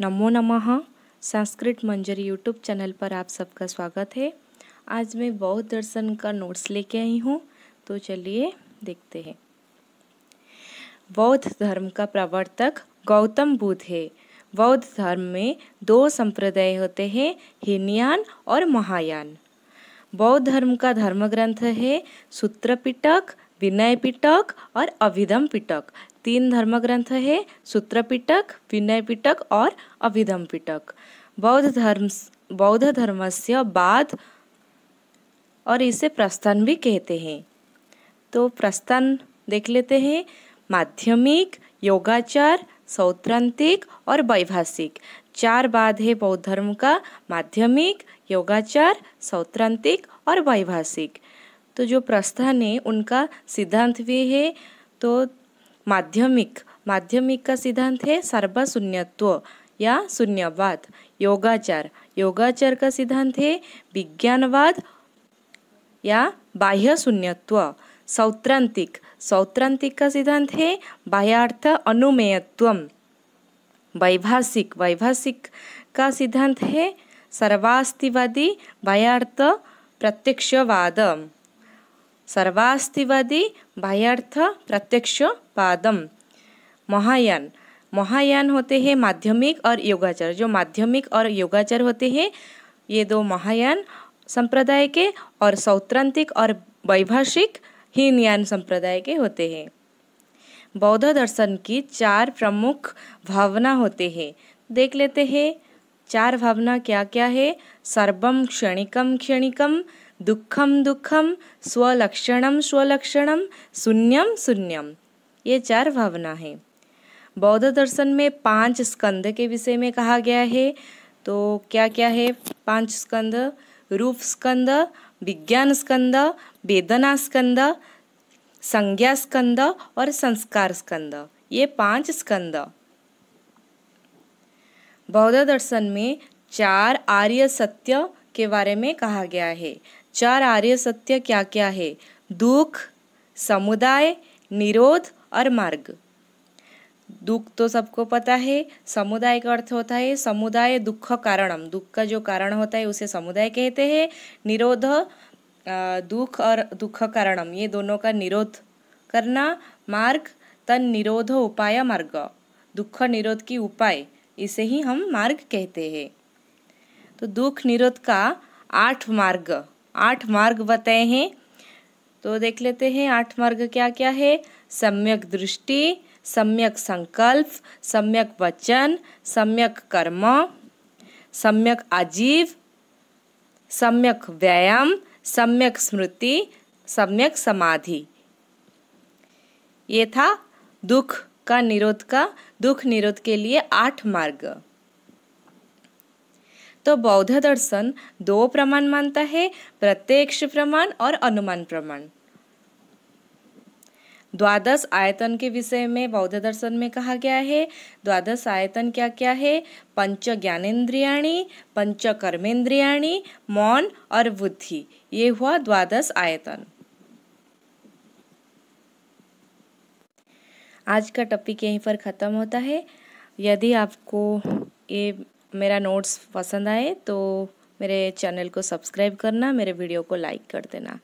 नमो नमः संस्कृत मंजरी YouTube channel पर आप सबका स्वागत है आज मैं बौद्ध दर्शन का नोट्स लेके आई हूँ तो चलिए देखते हैं बौद्ध धर्म का प्रवर्तक गौतम बुद्ध है बौद्ध धर्म में दो संप्रदाय होते हैं हिन्यान और महायान बौद्ध धर्म का धर्म ग्रंथ है सूत्रपिटक विनय पिटक और अभिधम पिटक तीन धर्म ग्रंथ है सूत्र पिटक विनय पिटक और अभिधम पिटक बौद्ध धर्म बौद्ध धर्म से बाद और इसे प्रस्थान भी कहते हैं तो प्रस्थान देख लेते हैं माध्यमिक योगाचार सौत्रांतिक और वैभाषिक चार बाद है बौद्ध धर्म का माध्यमिक योगाचार सौत्रांतिक और वैभाषिक तो जो प्रस्थान है उनका सिद्धांत भी है तो माध्यमिक माध्यमिक का सिद्धांत है सर्वशून्यत्व या शून्यवाद योगाचार योगाचार का सिद्धांत है विज्ञानवाद या बाह्य शून्यत्व सौत्रांतिक सौत्रांतिक का सिद्धांत है बाह्यार्थ अनुमेयत्व वैभाषिक वैभाषिक का सिद्धांत है सर्वास्तिवादी बाह्यार्थ प्रत्यक्षवाद सर्वास्तिवादी बाह्यार्थ प्रत्यक्ष पादम महायान महायान होते हैं माध्यमिक और योगाचार जो माध्यमिक और योगाचार होते हैं ये दो महायान संप्रदाय के और सौत्रांतिक और वैभाषिक हीनयान संप्रदाय के होते हैं बौद्ध दर्शन की चार प्रमुख भावना होते हैं देख लेते हैं चार भावना क्या क्या है सर्वम क्षणिकम क्षणिकम दुखम दुखम स्वलक्षणम स्वलक्षणम शून्यम शून्यम ये चार भावना है बौद्ध दर्शन में पांच स्कंद के विषय में कहा गया है तो क्या क्या है पांच स्कंद रूप स्कंद विज्ञान स्कंद वेदना स्कंद संज्ञा स्कंद और संस्कार स्कंद ये पांच स्कंद बौद्ध दर्शन में चार आर्य सत्य के बारे में कहा गया है चार आर्य सत्य क्या क्या है दुख समुदाय निरोध और मार्ग दुख तो सबको पता है समुदाय का अर्थ होता है समुदाय दुख कारणम दुख का जो कारण होता है उसे समुदाय कहते हैं निरोध दुख और दुख कारणम ये दोनों का निरोध करना मार्ग तन निरोध उपाय मार्ग दुख निरोध की उपाय इसे ही हम मार्ग कहते हैं तो दुख निरोध का आठ मार्ग आठ मार्ग बताए हैं तो देख लेते हैं आठ मार्ग क्या क्या है सम्यक दृष्टि सम्यक संकल्प सम्यक वचन सम्यक कर्म सम्यक आजीव सम्यक व्यायाम सम्यक स्मृति सम्यक समाधि ये था दुख का निरोध का दुख निरोध के लिए आठ मार्ग तो बौद्ध दर्शन दो प्रमाण मानता है प्रत्यक्ष प्रमाण और अनुमान प्रमाण द्वादश आयतन के विषय में बौद्ध दर्शन में कहा गया है द्वादश आयतन क्या क्या है पंच ज्ञानेन्द्रियाणी पंच कर्मेंद्रियाणी मौन और बुद्धि ये हुआ द्वादश आयतन आज का टॉपिक यहीं पर ख़त्म होता है यदि आपको ये मेरा नोट्स पसंद आए तो मेरे चैनल को सब्सक्राइब करना मेरे वीडियो को लाइक कर देना